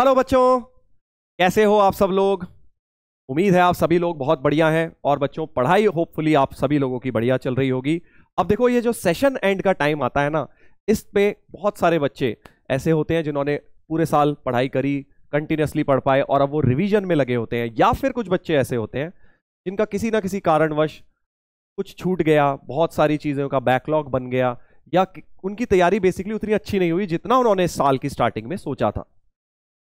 hello बच्चों कैसे हो आप सब लोग उम्मीद है आप सभी लोग बहुत बढ़िया हैं और बच्चों पढ़ाई होपफुली आप सभी लोगों की बढ़िया चल रही होगी अब देखो ये जो सेशन एंड का टाइम आता है ना इस पे बहुत सारे बच्चे ऐसे होते हैं जिन्होंने पूरे साल पढ़ाई करी कंटिन्यूसली पढ़ पाए और अब वो रिविजन में लगे होते हैं या फिर कुछ बच्चे ऐसे होते हैं जिनका किसी ना किसी कारणवश कुछ छूट गया बहुत सारी चीज़ों का बैकलॉग बन गया या उनकी तैयारी बेसिकली उतनी अच्छी नहीं हुई जितना उन्होंने इस साल की स्टार्टिंग में सोचा था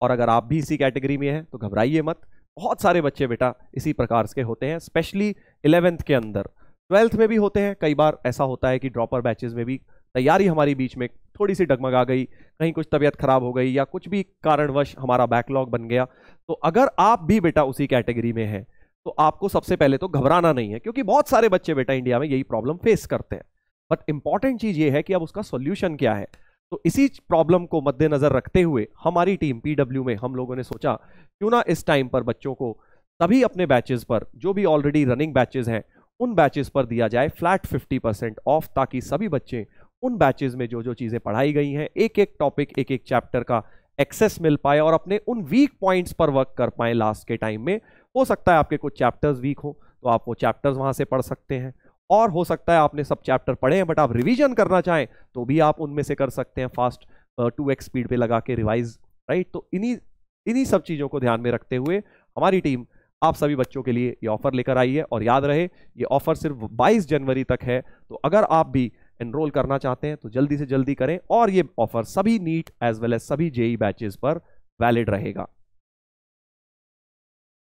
और अगर आप भी इसी कैटेगरी में हैं तो घबराइए मत बहुत सारे बच्चे बेटा इसी प्रकार के होते हैं स्पेशली इलेवेंथ के अंदर ट्वेल्थ में भी होते हैं कई बार ऐसा होता है कि ड्रॉपर बैचेज में भी तैयारी हमारी बीच में थोड़ी सी डगमगा गई कहीं कुछ तबीयत खराब हो गई या कुछ भी कारणवश हमारा बैकलॉग बन गया तो अगर आप भी बेटा उसी कैटेगरी में हैं तो आपको सबसे पहले तो घबराना नहीं है क्योंकि बहुत सारे बच्चे बेटा इंडिया में यही प्रॉब्लम फेस करते हैं बट इंपॉर्टेंट चीज़ ये है कि अब उसका सोल्यूशन क्या है तो इसी प्रॉब्लम को मद्देनज़र रखते हुए हमारी टीम पीडब्ल्यू में हम लोगों ने सोचा क्यों ना इस टाइम पर बच्चों को सभी अपने बैचेस पर जो भी ऑलरेडी रनिंग बैचेस हैं उन बैचेस पर दिया जाए फ्लैट 50 परसेंट ऑफ ताकि सभी बच्चे उन बैचेस में जो जो चीज़ें पढ़ाई गई हैं एक एक टॉपिक एक एक चैप्टर का एक्सेस मिल पाए और अपने उन वीक पॉइंट्स पर वर्क कर पाए लास्ट के टाइम में हो सकता है आपके कुछ चैप्टर्स वीक हो तो आप वो चैप्टर्स वहाँ से पढ़ सकते हैं और हो सकता है आपने सब चैप्टर पढ़े हैं बट आप रिवीजन करना चाहें तो भी आप उनमें से कर सकते हैं फास्ट टू एक्स स्पीड पे लगा के रिवाइज राइट तो इन्हीं इन्हीं सब चीज़ों को ध्यान में रखते हुए हमारी टीम आप सभी बच्चों के लिए ये ऑफर लेकर आई है और याद रहे ये ऑफर सिर्फ 22 जनवरी तक है तो अगर आप भी एनरोल करना चाहते हैं तो जल्दी से जल्दी करें और ये ऑफर सभी नीट एज वेल एज सभी जेई बैचेज e पर वैलिड रहेगा